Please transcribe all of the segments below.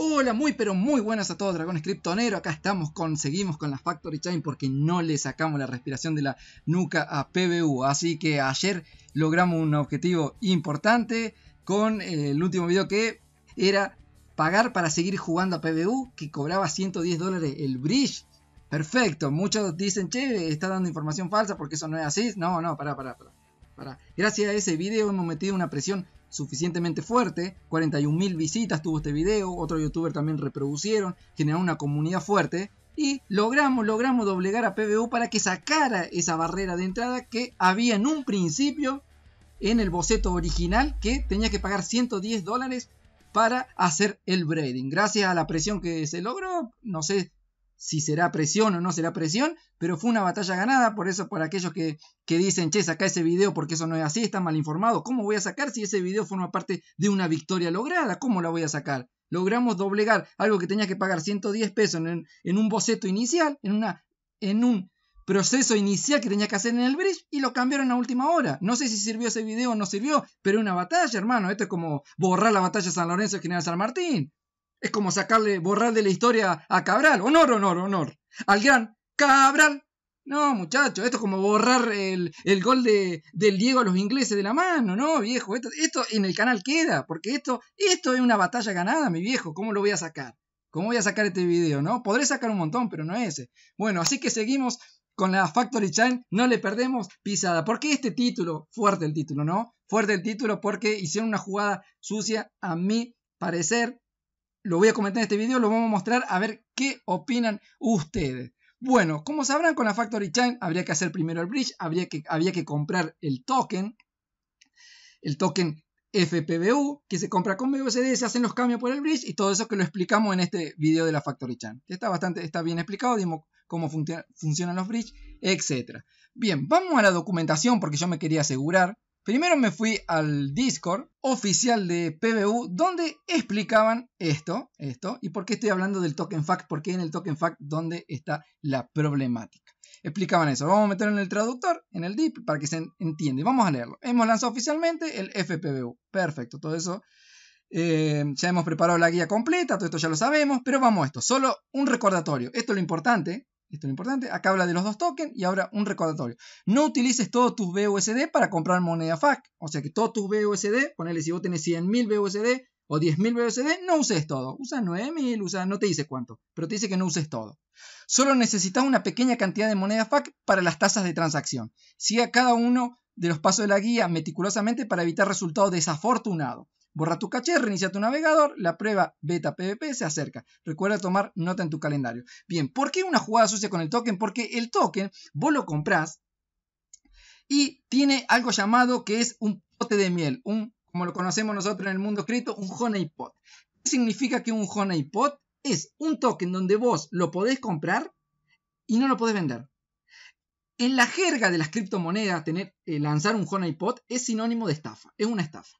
Hola, muy pero muy buenas a todos, Dragones Scriptonero. Acá estamos, conseguimos con la Factory Chain porque no le sacamos la respiración de la nuca a PBU. Así que ayer logramos un objetivo importante con eh, el último video que era pagar para seguir jugando a PBU, que cobraba 110 dólares el bridge. Perfecto, muchos dicen, che, está dando información falsa porque eso no es así. No, no, para pará, pará. pará. Gracias a ese video hemos metido una presión suficientemente fuerte, 41.000 visitas tuvo este video, otro youtuber también reproducieron, generaron una comunidad fuerte y logramos, logramos doblegar a PBU para que sacara esa barrera de entrada que había en un principio en el boceto original que tenía que pagar 110 dólares para hacer el braiding. Gracias a la presión que se logró, no sé si será presión o no será presión, pero fue una batalla ganada, por eso para aquellos que, que dicen, che, saca ese video porque eso no es así, está mal informado, ¿cómo voy a sacar si ese video forma parte de una victoria lograda? ¿Cómo la voy a sacar? Logramos doblegar algo que tenía que pagar 110 pesos en, un boceto inicial, en, una, en un proceso inicial que tenía que hacer en el bridge y lo cambiaron a última hora. No sé si sirvió ese video o no sirvió, pero una batalla, hermano. Esto es como borrar la batalla de San Lorenzo y General San Martín. Es como sacarle, borrar de la historia a Cabral. Honor, honor, honor. Al gran Cabral. No, muchachos, esto es como borrar el, gol de, del Diego a los ingleses de la mano, ¿no, viejo? Esto, esto en el canal queda, porque esto, esto es una batalla ganada, mi viejo. ¿Cómo lo voy a sacar? ¿Cómo voy a sacar este video, no? Podré sacar un montón, pero no ese. Bueno, así que seguimos con la Factory Chain, no le perdemos pisada. ¿Por qué este título? Fuerte el título, ¿no? Fuerte el título porque hicieron una jugada sucia, a mi parecer, lo voy a comentar en este video, lo vamos a mostrar a ver qué opinan ustedes. Bueno, como sabrán con la Factory Chain habría que hacer primero el bridge, habría que, había que comprar el token, el token FPBU que se compra con BUSD, se hacen los cambios por el bridge y todo eso que lo explicamos en este video de la Factory Chain. Está bastante, está bien explicado, dimos cómo funcionan los bridge, etc. Bien, vamos a la documentación porque yo me quería asegurar Primero me fui al Discord oficial de PBU donde explicaban esto, esto, y por qué estoy hablando del token fact, porque en el token fact donde está la problemática. Explicaban eso, vamos a meterlo en el traductor, en el DIP, para que se entiende. Vamos a leerlo. Hemos lanzado oficialmente el FPBU. Perfecto, todo eso eh, ya hemos preparado la guía completa, todo esto ya lo sabemos, pero vamos a esto, solo un recordatorio. Esto es lo importante, esto es lo importante, acá habla de los dos tokens y ahora un recordatorio. No utilices todos tus BUSD para comprar moneda FAC, o sea que todos tus BUSD, ponele si vos tenés 100.000 BUSD o 10.000 BUSD, no uses todo, usa 9.000, usa, no te dice cuánto, pero te dice que no uses todo. Solo necesitas una pequeña cantidad de moneda FAC para las tasas de transacción. Siga cada uno de los pasos de la guía meticulosamente para evitar resultados desafortunados. Borra tu caché, reinicia tu navegador, la prueba beta PvP se acerca. Recuerda tomar nota en tu calendario. Bien, ¿por qué una jugada sucia con el token? Porque el token vos lo comprás y tiene algo llamado que es un pote de miel, un, como lo conocemos nosotros en el mundo escrito, un honeypot. ¿Qué significa que un honeypot? Es un token donde vos lo podés comprar y no lo podés vender. En la jerga de las criptomonedas, tener, eh, lanzar un honeypot es sinónimo de estafa, es una estafa.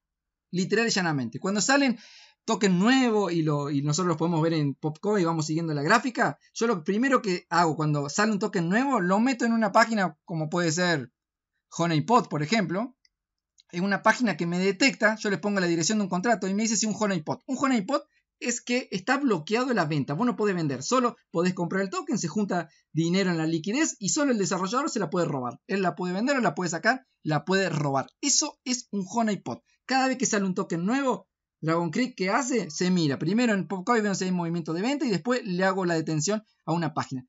Literal y llanamente. Cuando salen token nuevo y, lo, y nosotros los podemos ver en Popcoin y vamos siguiendo la gráfica, yo lo primero que hago cuando sale un token nuevo, lo meto en una página como puede ser HoneyPot, por ejemplo, en una página que me detecta, yo les pongo la dirección de un contrato y me dice si un HoneyPot. Un HoneyPot es que está bloqueado la venta, vos no podés vender, solo podés comprar el token, se junta dinero en la liquidez y solo el desarrollador se la puede robar. Él la puede vender o la puede sacar, la puede robar. Eso es un HoneyPot. Cada vez que sale un token nuevo, Dragon Creek, ¿qué hace? Se mira. Primero en Popcoin veo si hay movimiento de venta y después le hago la detención a una página.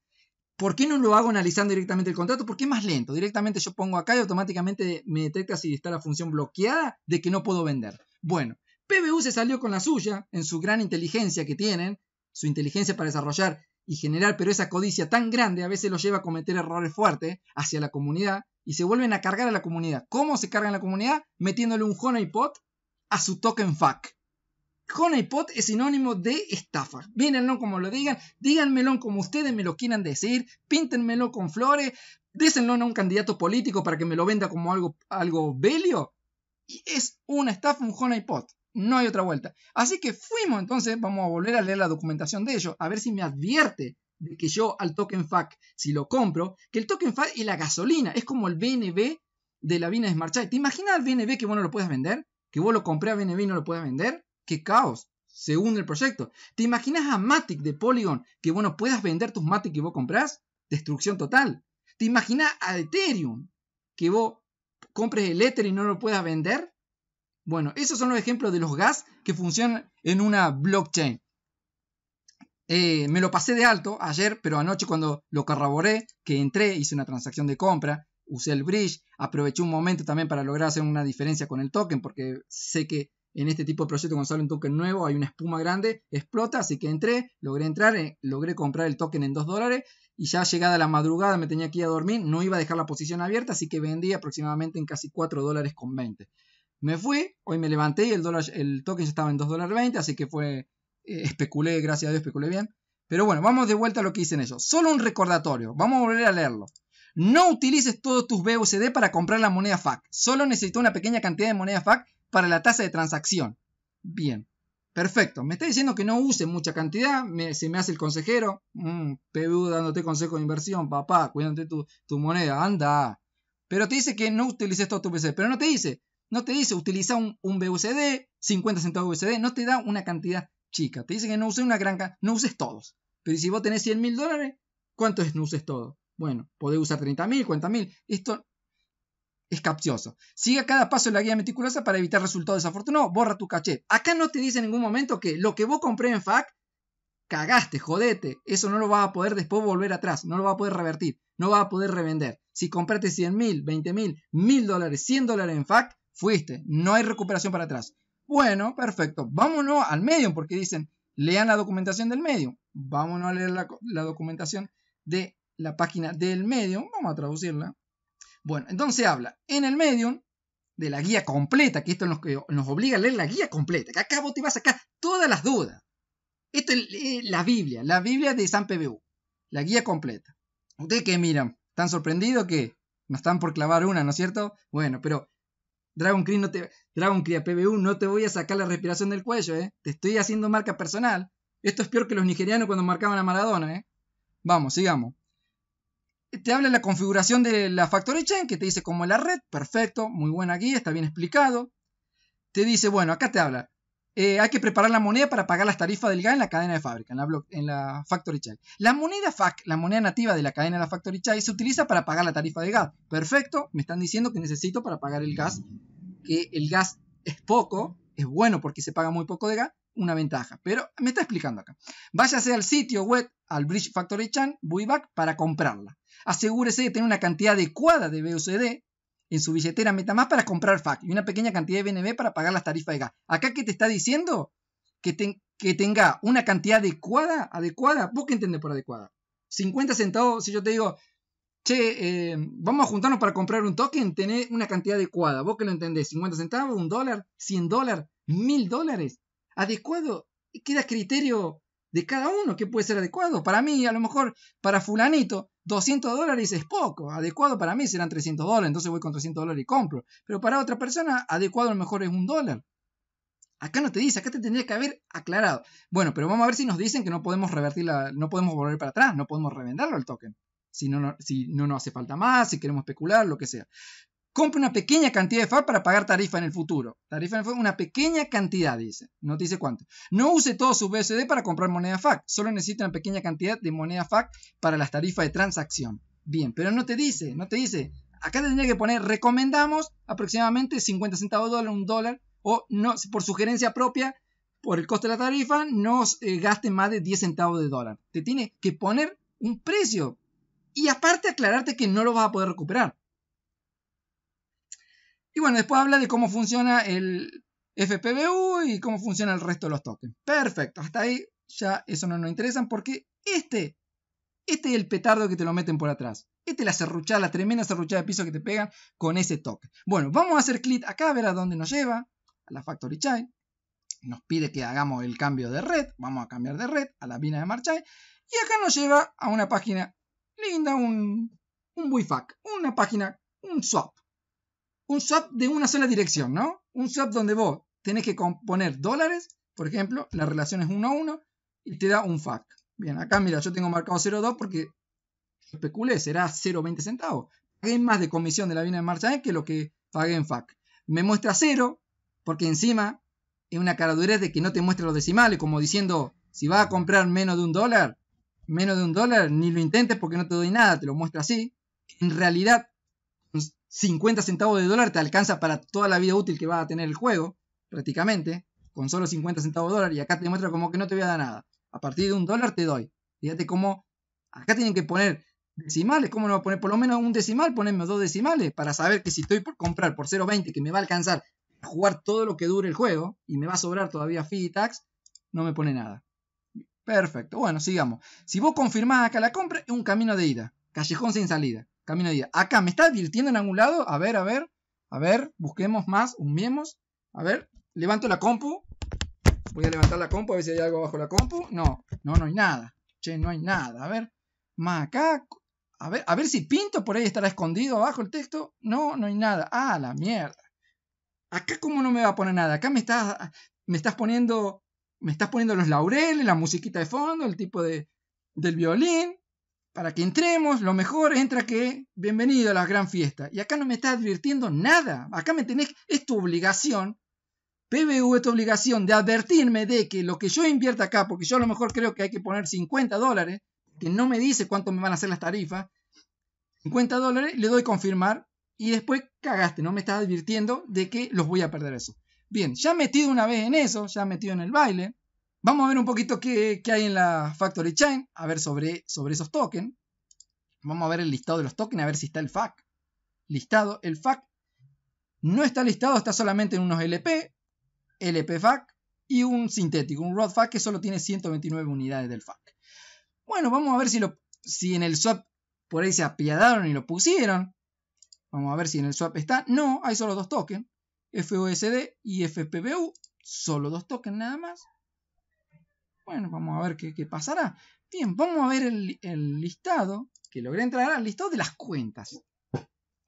¿Por qué no lo hago analizando directamente el contrato? Porque es más lento. Directamente yo pongo acá y automáticamente me detecta si está la función bloqueada de que no puedo vender. Bueno, PBU se salió con la suya en su gran inteligencia que tienen, su inteligencia para desarrollar y general, pero esa codicia tan grande a veces los lleva a cometer errores fuertes hacia la comunidad y se vuelven a cargar a la comunidad. ¿Cómo se carga en la comunidad? Metiéndole un honeypot a su token fuck. Honeypot es sinónimo de estafa. Mírenlo como lo digan, díganmelo como ustedes me lo quieran decir, píntenmelo con flores, désenlo a un candidato político para que me lo venda como algo, algo belio. Y es una estafa, un honeypot. No hay otra vuelta. Así que fuimos, entonces vamos a volver a leer la documentación de ellos, a ver si me advierte de que yo al token FAC, si lo compro, que el token FAC y la gasolina es como el BNB de la Vina Smart Chai. ¿Te imaginas al BNB que vos lo puedes vender? ¿Que vos lo compré a BNB y no lo puedas vender? ¡Qué caos! Según el proyecto. ¿Te imaginas a Matic de Polygon que vos no puedas vender tus Matic que vos comprás? Destrucción total. ¿Te imaginas a Ethereum que vos compres el Ether y no lo puedas vender? Bueno, esos son los ejemplos de los gas que funcionan en una blockchain. Eh, me lo pasé de alto ayer, pero anoche cuando lo carraboré, que entré, hice una transacción de compra, usé el bridge, aproveché un momento también para lograr hacer una diferencia con el token, porque sé que en este tipo de proyecto cuando sale un token nuevo hay una espuma grande, explota, así que entré, logré entrar, eh, logré comprar el token en 2 dólares y ya llegada la madrugada me tenía que ir a dormir, no iba a dejar la posición abierta, así que vendí aproximadamente en casi 4 dólares con 20. Me fui, hoy me levanté y el, el token ya estaba en $2.20, dólares así que fue, eh, especulé, gracias a Dios especulé bien. Pero bueno, vamos de vuelta a lo que dicen ellos. Solo un recordatorio, vamos a volver a leerlo. No utilices todos tus BUSD para comprar la moneda FAC. Solo necesito una pequeña cantidad de moneda FAC para la tasa de transacción. Bien, perfecto. Me está diciendo que no use mucha cantidad. se me hace el consejero. Mm, PBU dándote consejo de inversión, papá. Cuídate tu, tu moneda, anda. Pero te dice que no utilices todos tus BUSD. Pero no te dice no te dice utiliza un, un 50 centavos de BUSD, no te da una cantidad chica. Te dice que no uses una gran cantidad, no uses todos. Pero si vos tenés 100 mil dólares, ¿cuánto es no uses todo? Bueno, podés usar 30 mil, 40 mil. Esto es capcioso. Sigue cada paso de la guía meticulosa para evitar resultados desafortunados. Borra tu caché. Acá no te dice en ningún momento que lo que vos compré en FAC, cagaste, jodete. Eso no lo vas a poder después volver atrás. No lo vas a poder revertir. No vas a poder revender. Si compraste 100 mil, 20 mil, 1000 dólares, 100 dólares en FAC, Fuiste, no hay recuperación para atrás. Bueno, perfecto, vámonos al Medium porque dicen, lean la documentación del Medium. Vámonos a leer la, documentación de la página del Medium, vamos a traducirla. Bueno, entonces habla en el Medium de la guía completa, que esto nos, nos obliga a leer la guía completa, que acá vos te vas a sacar todas las dudas. Esto es la Biblia, la Biblia de San PBU, la guía completa. Ustedes que miran, ¿están sorprendidos que nos están por clavar una, no es cierto? Bueno, pero Dragon Creed, no te, Dragon a PBU, no te voy a sacar la respiración del cuello, ¿eh? Te estoy haciendo marca personal. Esto es peor que los nigerianos cuando marcaban a Maradona, ¿eh? Vamos, sigamos. Te habla la configuración de la Factory Chain, que te dice cómo es la red, perfecto, muy buena guía, está bien explicado. Te dice, bueno, acá te habla, eh, hay que preparar la moneda para pagar las tarifas del gas en la cadena de fábrica, en la, en la Factory Chain. La moneda FAC, la moneda nativa de la cadena de la Factory Chain, se utiliza para pagar la tarifa de gas. Perfecto, me están diciendo que necesito para pagar el gas que el gas es poco, es bueno porque se paga muy poco de gas, una ventaja. Pero me está explicando acá. Váyase al sitio web, al Bridge Factory Chan, Buyback, para comprarla. Asegúrese de tener una cantidad adecuada de BOCD en su billetera MetaMask para comprar FAC y una pequeña cantidad de BNB para pagar las tarifas de gas. Acá qué te está diciendo que, que tenga una cantidad adecuada, adecuada, vos qué entendés por adecuada. 50 centavos, si yo te digo, che, eh, vamos a juntarnos para comprar un token, tener una cantidad adecuada. Vos que lo entendés, 50 centavos, un dólar, 100 dólares, 1000 dólares. Adecuado, queda criterio de cada uno que puede ser adecuado. Para mí, a lo mejor, para fulanito, 200 dólares es poco. Adecuado para mí serán 300 dólares, entonces voy con 300 dólares y compro. Pero para otra persona, adecuado a lo mejor es un dólar. Acá no te dice, acá te tendría que haber aclarado. Bueno, pero vamos a ver si nos dicen que no podemos revertir la, no podemos volver para atrás, no podemos revenderlo el token si no, nos hace falta más, si queremos especular, lo que sea. Compre una pequeña cantidad de FAC para pagar tarifa en el futuro. Tarifa en una pequeña cantidad, dice. No te dice cuánto. No use todo su BSD para comprar moneda FAC. Solo necesita una pequeña cantidad de moneda FAC para las tarifas de transacción. Bien, pero no te dice, no te dice. Acá tendría que poner, recomendamos aproximadamente 50 centavos de dólar, un dólar, o no, por sugerencia propia, por el coste de la tarifa, no eh, gaste más de 10 centavos de dólar. Te tiene que poner un precio y aparte aclararte que no lo vas a poder recuperar. Y bueno, después habla de cómo funciona el FPBU y cómo funciona el resto de los tokens. Perfecto, hasta ahí ya eso no nos interesa porque este, este es el petardo que te lo meten por atrás. Este es la serruchada, la tremenda serruchada de piso que te pegan con ese toque. Bueno, vamos a hacer clic acá a ver a dónde nos lleva, a la Factory Chain. Nos pide que hagamos el cambio de red, vamos a cambiar de red a la Vina de Marchai. Y acá nos lleva a una página linda un, un WIFAC, una página, un swap. Un swap de una sola dirección, ¿no? Un swap donde vos tenés que componer dólares, por ejemplo, la relación es 1 a 1 y te da un FAC. Bien, acá mira, yo tengo marcado 0,2 porque especulé, será 0,20 centavos. Pagué más de comisión de la vina en marcha que lo que pagué en FAC. Me muestra 0 porque encima es una caradurez de que no te muestra los decimales, como diciendo, si vas a comprar menos de un dólar, menos de un dólar, ni lo intentes porque no te doy nada, te lo muestra así. En realidad, 50 centavos de dólar te alcanza para toda la vida útil que va a tener el juego, prácticamente, con solo 50 centavos de dólar, y acá te muestra como que no te voy a dar nada. A partir de un dólar te doy. Fíjate cómo acá tienen que poner decimales, ¿cómo no va a poner por lo menos un decimal? Ponerme dos decimales para saber que si estoy por comprar por 0.20, que me va a alcanzar a jugar todo lo que dure el juego, y me va a sobrar todavía fee y tax, no me pone nada. Perfecto. Bueno, sigamos. Si vos confirmás acá la compra, es un camino de ida. Callejón sin salida. Camino de ida. Acá, ¿me está advirtiendo en algún lado? A ver, a ver. A ver, busquemos más, humiemos. A ver, levanto la compu. Voy a levantar la compu, a ver si hay algo abajo la compu. No, no, no hay nada. Che, no hay nada. A ver, más acá. A ver, a ver si pinto, por ahí estará escondido abajo el texto. No, no hay nada. Ah, la mierda. Acá cómo no me va a poner nada. Acá me estás, me estás poniendo me estás poniendo los laureles, la musiquita de fondo, el tipo de, del violín, para que entremos, lo mejor entra que bienvenido a la gran fiesta. Y acá no me estás advirtiendo nada, acá me tenés, es tu obligación, PBU es tu obligación de advertirme de que lo que yo invierta acá, porque yo a lo mejor creo que hay que poner 50 dólares, que no me dice cuánto me van a hacer las tarifas, 50 dólares, le doy confirmar y después cagaste, no me estás advirtiendo de que los voy a perder eso. Bien, ya metido una vez en eso, ya metido en el baile, vamos a ver un poquito qué, hay en la Factory Chain, a ver sobre, sobre esos tokens. Vamos a ver el listado de los tokens, a ver si está el FAC. Listado, el FAC no está listado, está solamente en unos LP, LP FAC y un sintético, un Rod FAC que solo tiene 129 unidades del FAC. Bueno, vamos a ver si, lo, si en el swap por ahí se apiadaron y lo pusieron. Vamos a ver si en el swap está. No, hay solo dos tokens. FOSD y FPBU, solo dos tokens nada más. Bueno, vamos a ver qué, pasará. Bien, vamos a ver el, listado, que logré entrar al listado de las cuentas.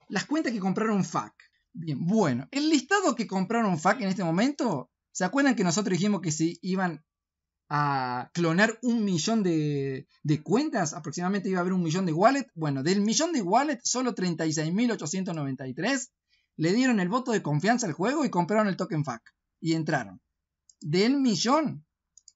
Las cuentas que compraron FAC. Bien, bueno, el listado que compraron FAC en este momento, ¿se acuerdan que nosotros dijimos que si iban a clonar un millón de, de, cuentas, aproximadamente iba a haber un millón de wallet. Bueno, del millón de wallet, solo 36.893 le dieron el voto de confianza al juego y compraron el token FAC y entraron. Del millón,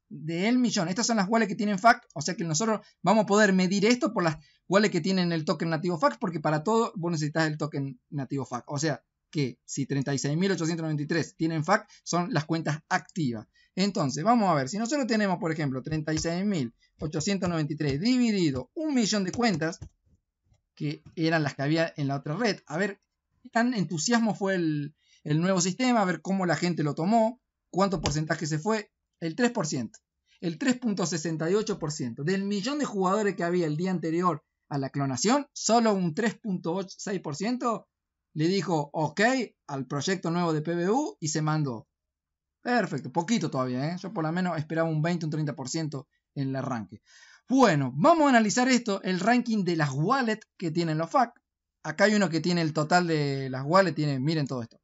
del millón. Estas son las wallets que tienen FAC, o sea que nosotros vamos a poder medir esto por las wallets que tienen el token nativo FAC, porque para todo vos necesitas el token nativo FAC. O sea que si 36.893 tienen FAC, son las cuentas activas. Entonces, vamos a ver, si nosotros tenemos, por ejemplo, 36.893 dividido un millón de cuentas, que eran las que había en la otra red. A ver, tan entusiasmo fue el, nuevo sistema, a ver cómo la gente lo tomó, cuánto porcentaje se fue, el 3%, el 3.68%. Del millón de jugadores que había el día anterior a la clonación, solo un 3.6% le dijo ok al proyecto nuevo de PBU y se mandó. Perfecto, poquito todavía, ¿eh? yo por lo menos esperaba un 20, un 30% en el arranque. Bueno, vamos a analizar esto, el ranking de las wallets que tienen los FAC. Acá hay uno que tiene el total de las wallet. Tiene, miren todo esto.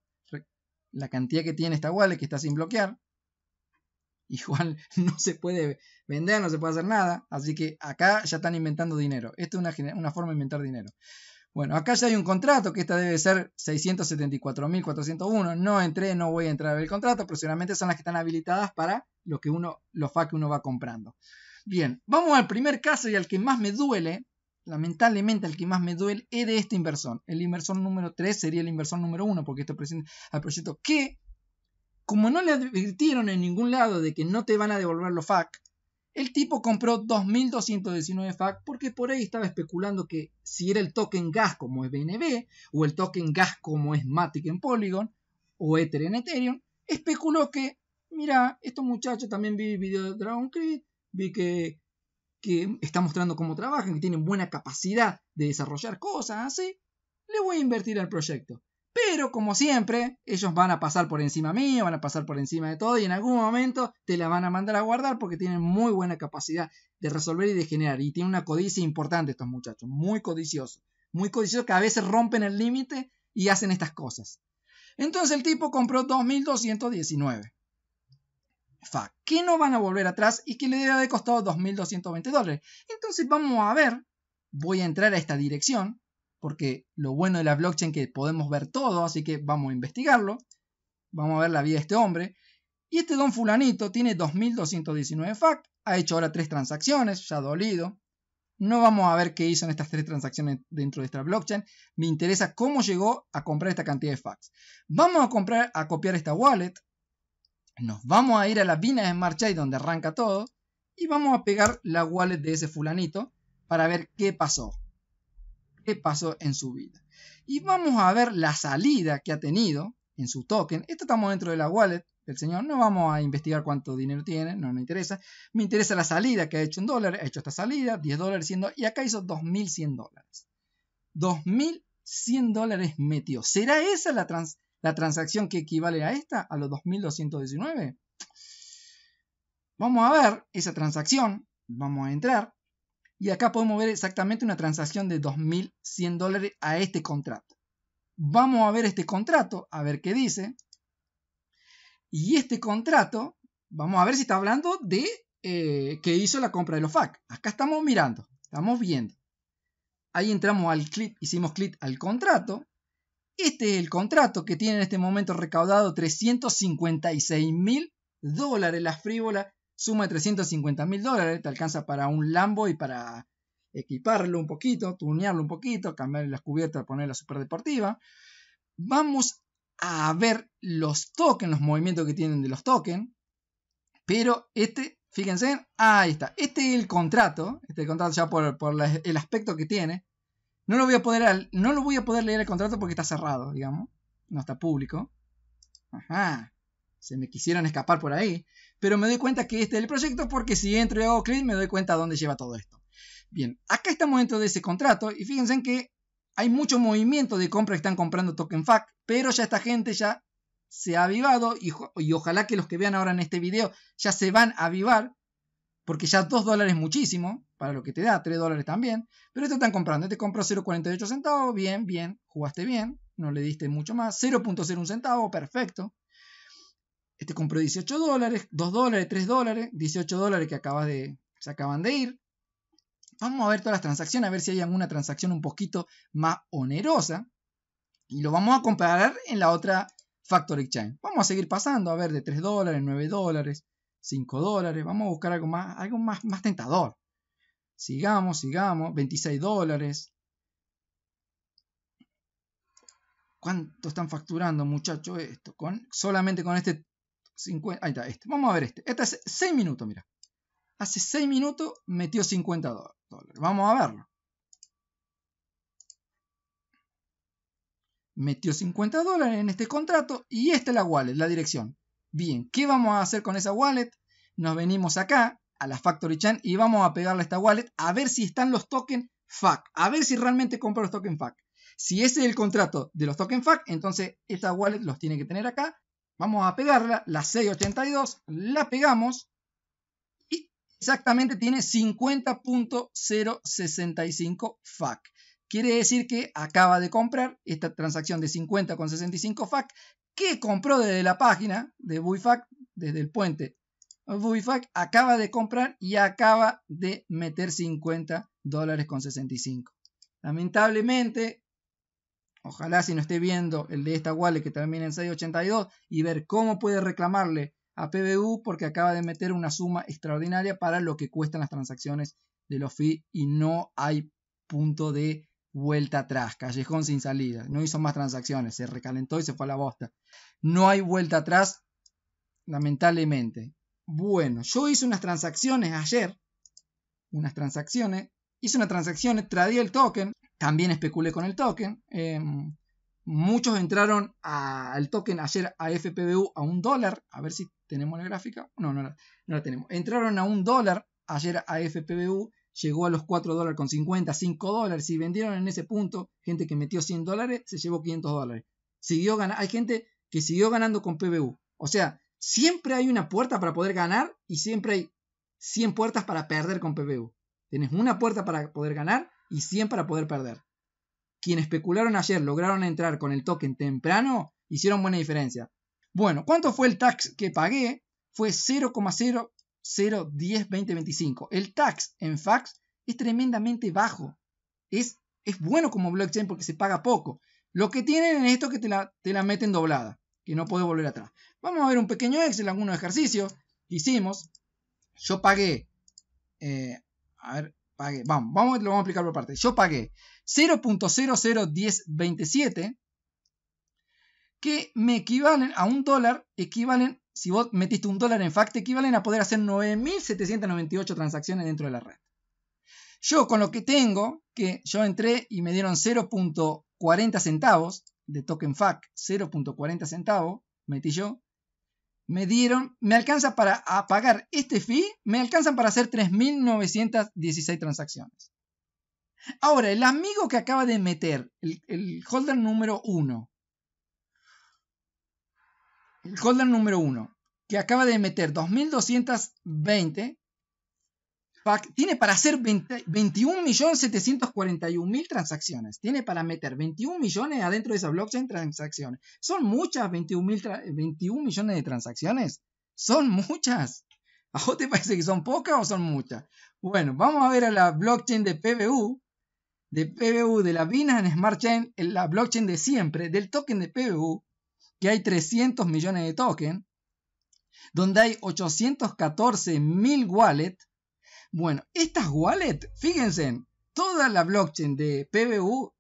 La cantidad que tiene esta wallet que está sin bloquear. Igual no se puede vender, no se puede hacer nada. Así que acá ya están inventando dinero. Esto es una, una forma de inventar dinero. Bueno, acá ya hay un contrato que esta debe ser 674.401. No entré, no voy a entrar a el contrato, pero seguramente son las que están habilitadas para lo que uno, los FA que uno va comprando. Bien, vamos al primer caso y al que más me duele, Lamentablemente, el que más me duele es de esta inversión. El inversor número 3 sería el inversor número 1, porque esto presenta al proyecto que, como no le advirtieron en ningún lado de que no te van a devolver los FAC, el tipo compró 2.219 FAC porque por ahí estaba especulando que si era el token gas como es BNB, o el token gas como es Matic en Polygon, o Ether en Ethereum, especuló que, mira, estos muchachos también vi video de Dragon Creed, vi que que está mostrando cómo trabajan, que tienen buena capacidad de desarrollar cosas así, le voy a invertir al proyecto. Pero como siempre, ellos van a pasar por encima mío, van a pasar por encima de todo y en algún momento te la van a mandar a guardar porque tienen muy buena capacidad de resolver y de generar. Y tienen una codicia importante estos muchachos, muy codiciosos. Muy codiciosos que a veces rompen el límite y hacen estas cosas. Entonces el tipo compró 2219 que no van a volver atrás y que le debe haber costado 2.220 dólares. Entonces vamos a ver, voy a entrar a esta dirección, porque lo bueno de la blockchain es que podemos ver todo, así que vamos a investigarlo. Vamos a ver la vida de este hombre. Y este don fulanito tiene 2.219 FAC, ha hecho ahora tres transacciones, ya dolido. No vamos a ver qué hizo en estas tres transacciones dentro de esta blockchain. Me interesa cómo llegó a comprar esta cantidad de fax. Vamos a, comprar, a copiar esta wallet nos vamos a ir a las Vinas de Marcha y donde arranca todo. Y vamos a pegar la wallet de ese fulanito para ver qué pasó. Qué pasó en su vida. Y vamos a ver la salida que ha tenido en su token. Esto estamos dentro de la wallet del señor. No vamos a investigar cuánto dinero tiene, no me interesa. Me interesa la salida que ha hecho en dólar. Ha hecho esta salida, 10 dólares, 100 Y acá hizo 2.100 dólares. 2.100 dólares metió. ¿Será esa la trans la transacción que equivale a esta, a los 2219. Vamos a ver esa transacción, vamos a entrar y acá podemos ver exactamente una transacción de 2100 dólares a este contrato. Vamos a ver este contrato, a ver qué dice. Y este contrato, vamos a ver si está hablando de eh, que hizo la compra de los FAC. Acá estamos mirando, estamos viendo. Ahí entramos al clip, hicimos clic al contrato este es el contrato que tiene en este momento recaudado 356 mil dólares. La frívola suma de 350 mil dólares. Te alcanza para un Lambo y para equiparlo un poquito, tunearlo un poquito, cambiar las cubiertas, poner la deportiva. Vamos a ver los tokens, los movimientos que tienen de los tokens. Pero este, fíjense, ahí está. Este es el contrato. Este contrato ya por, el aspecto que tiene. No lo voy a poder, no lo voy a poder leer el contrato porque está cerrado, digamos. No está público. Ajá. Se me quisieron escapar por ahí. Pero me doy cuenta que este es el proyecto porque si entro y hago clic me doy cuenta a dónde lleva todo esto. Bien, acá estamos dentro de ese contrato y fíjense que hay mucho movimiento de compra que están comprando token FAC, pero ya esta gente ya se ha avivado y, y, ojalá que los que vean ahora en este video ya se van a avivar porque ya 2 dólares es muchísimo, para lo que te da, 3 dólares también, pero te están comprando, este compro 0,48 centavos, bien, bien, jugaste bien, no le diste mucho más, 0.01 centavo, perfecto. este compró 18 dólares, 2 dólares, 3 dólares, 18 dólares que acabas de, se acaban de ir. Vamos a ver todas las transacciones, a ver si hay alguna transacción un poquito más onerosa. Y lo vamos a comparar en la otra Factory Exchange. Vamos a seguir pasando, a ver, de 3 dólares, 9 dólares, 5 dólares, vamos a buscar algo más, algo más, más tentador. Sigamos, sigamos, 26 dólares. ¿Cuánto están facturando, muchachos, esto? Con, solamente con este 50, ahí está, este. Vamos a ver este. Este hace 6 minutos, mira. Hace 6 minutos metió 50 dólares. Vamos a verlo. Metió 50 dólares en este contrato y esta es la wallet, la dirección. Bien, ¿qué vamos a hacer con esa wallet? Nos venimos acá a la Factory Chan y vamos a pegarle a esta wallet a ver si están los tokens FAC, a ver si realmente compra los tokens FAC. Si ese es el contrato de los tokens FAC, entonces esta wallet los tiene que tener acá. Vamos a pegarla, la 682, la pegamos y exactamente tiene 50.065 FAC. Quiere decir que acaba de comprar esta transacción de 50.65 FAC, que compró desde la página de Buifac, desde el puente Buifac, acaba de comprar y acaba de meter 50 dólares con 65. Lamentablemente, ojalá si no esté viendo el de esta wallet que termina en 682 y ver cómo puede reclamarle a PBU porque acaba de meter una suma extraordinaria para lo que cuestan las transacciones de los fees y no hay punto de vuelta atrás, callejón sin salida, no hizo más transacciones, se recalentó y se fue a la bosta. No hay vuelta atrás, lamentablemente. Bueno, yo hice unas transacciones ayer, unas transacciones, hice una transacción, tradí el token, también especulé con el token. Em, muchos entraron al token ayer a FPBU a un dólar, a ver si tenemos la gráfica, no, no, no la tenemos, entraron a un dólar ayer a FPBU llegó a los 4 dólares con 50, 5 dólares. Si vendieron en ese punto, gente que metió 100 dólares, se llevó 500 dólares. ganando, hay gente que siguió ganando con PBU. O sea, siempre hay una puerta para poder ganar y siempre hay 100 puertas para perder con PBU. Tienes una puerta para poder ganar y 100 para poder perder. Quienes especularon ayer lograron entrar con el token temprano, hicieron buena diferencia. Bueno, ¿cuánto fue el tax que pagué? Fue 0,0 25 El tax en fax es tremendamente bajo. Es, es bueno como blockchain porque se paga poco. Lo que tienen en esto que te la, meten doblada, que no puedes volver atrás. Vamos a ver un pequeño Excel, algunos ejercicios que hicimos. Yo pagué, eh, a ver, pagué, vamos, vamos, lo vamos a aplicar por parte. Yo pagué 0.001027, que me equivalen a un dólar, equivalen si vos metiste un dólar en FACT, equivalen a poder hacer 9.798 transacciones dentro de la red. Yo con lo que tengo, que yo entré y me dieron 0.40 centavos de token FAC, 0.40 centavos, metí yo, me dieron, me alcanza para pagar este fee, me alcanzan para hacer 3.916 transacciones. Ahora, el amigo que acaba de meter, el, el holder número 1, el holder número uno, que acaba de meter 2.220, tiene para hacer 21.741.000 transacciones. Tiene para meter 21 millones adentro de esa blockchain transacciones. Son muchas 21, 21 millones de transacciones. Son muchas. ¿A te parece que son pocas o son muchas? Bueno, vamos a ver a la blockchain de PBU, de PBU de la en Smart Chain, la blockchain de siempre, del token de PBU, que hay 300 millones de tokens, donde hay 814 mil wallets. Bueno, estas wallets, fíjense, toda la blockchain de PBU,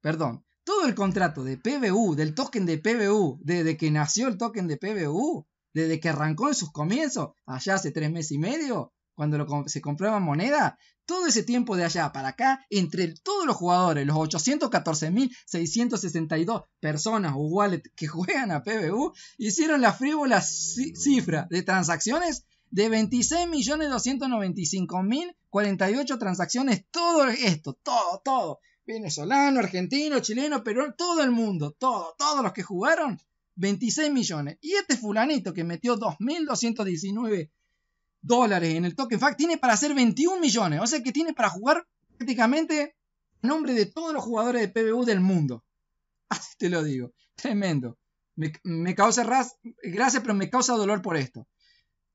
perdón, todo el contrato de PBU, del token de PBU, desde que nació el token de PBU, desde que arrancó en sus comienzos, allá hace tres meses y medio, cuando se comprueba moneda, todo ese tiempo de allá para acá, entre todos los jugadores, los 814.662 personas o wallet que juegan a PBU, hicieron la frívola cifra de transacciones de 26.295.048 transacciones, todo esto, todo, todo. Venezolano, argentino, chileno, peruano, todo el mundo, todo, todos los que jugaron, 26 millones. Y este fulanito que metió 2.219 dólares en el token fact, tiene para hacer 21 millones. O sea que tiene para jugar prácticamente en nombre de todos los jugadores de PBU del mundo. Así te lo digo. Tremendo. Me, causa ras, gracias, pero me causa dolor por esto.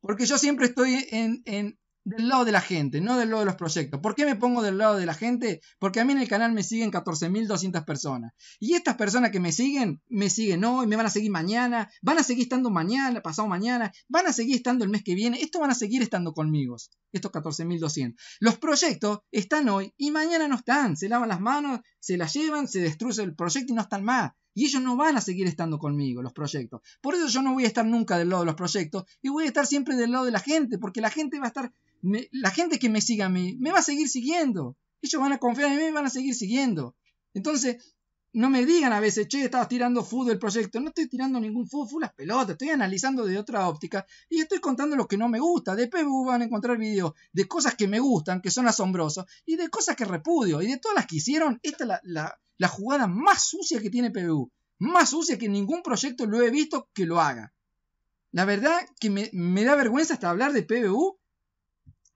Porque yo siempre estoy en, en, del lado de la gente, no del lado de los proyectos. ¿Por qué me pongo del lado de la gente? Porque a mí en el canal me siguen 14.200 personas. Y estas personas que me siguen, me siguen hoy, me van a seguir mañana, van a seguir estando mañana, pasado mañana, van a seguir estando el mes que viene, estos van a seguir estando conmigo, estos 14.200. Los proyectos están hoy y mañana no están. Se lavan las manos, se las llevan, se destruye el proyecto y no están más. Y ellos no van a seguir estando conmigo, los proyectos. Por eso yo no voy a estar nunca del lado de los proyectos y voy a estar siempre del lado de la gente, porque la gente va a estar la gente que me siga a mí me va a seguir siguiendo. Ellos van a confiar en mí y van a seguir siguiendo. Entonces, no me digan a veces, che, estabas tirando fútbol del proyecto. No estoy tirando ningún fútbol, las pelotas. Estoy analizando de otra óptica y estoy contando lo que no me gusta. De PBU van a encontrar videos de cosas que me gustan, que son asombrosos y de cosas que repudio. Y de todas las que hicieron, esta es la, jugada más sucia que tiene PBU. Más sucia que ningún proyecto lo he visto que lo haga. La verdad que me, me da vergüenza hasta hablar de PBU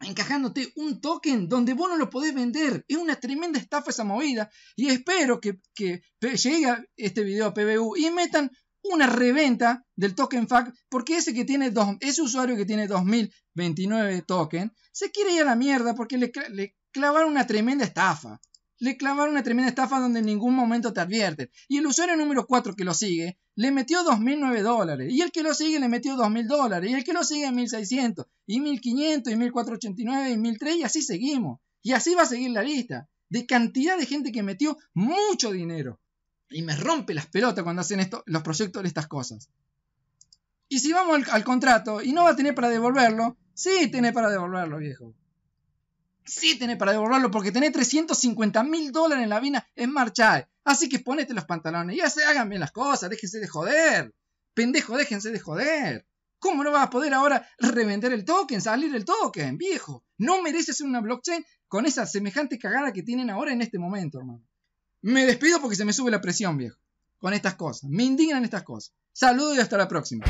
encajándote un token donde vos no lo podés vender. Es una tremenda estafa esa movida. Y espero que, que llegue este video a PBU y metan una reventa del token FAC porque ese que tiene dos, ese usuario que tiene 2029 token se quiere ir a la mierda porque le clavaron una tremenda estafa le clavaron una tremenda estafa donde en ningún momento te advierten. Y el usuario número 4 que lo sigue le metió 2.009 dólares. Y el que lo sigue le metió 2.000 dólares. Y el que lo sigue 1.600. Y 1.500 y 1.489 y 1.300. y así seguimos. Y así va a seguir la lista. De cantidad de gente que metió mucho dinero. Y me rompe las pelotas cuando hacen esto, los proyectos de estas cosas. Y si vamos al, al contrato y no va a tener para devolverlo, sí tiene para devolverlo, viejo sí tenés para devolverlo porque tenés 350 mil dólares en la vina es marcha. Así que ponete los pantalones y se hagan bien las cosas, déjense de joder. Pendejo, déjense de joder. ¿Cómo no vas a poder ahora revender el token, salir el token, viejo? No mereces una blockchain con esa semejante cagada que tienen ahora en este momento, hermano. Me despido porque se me sube la presión, viejo. Con estas cosas. Me indignan estas cosas. Saludos y hasta la próxima.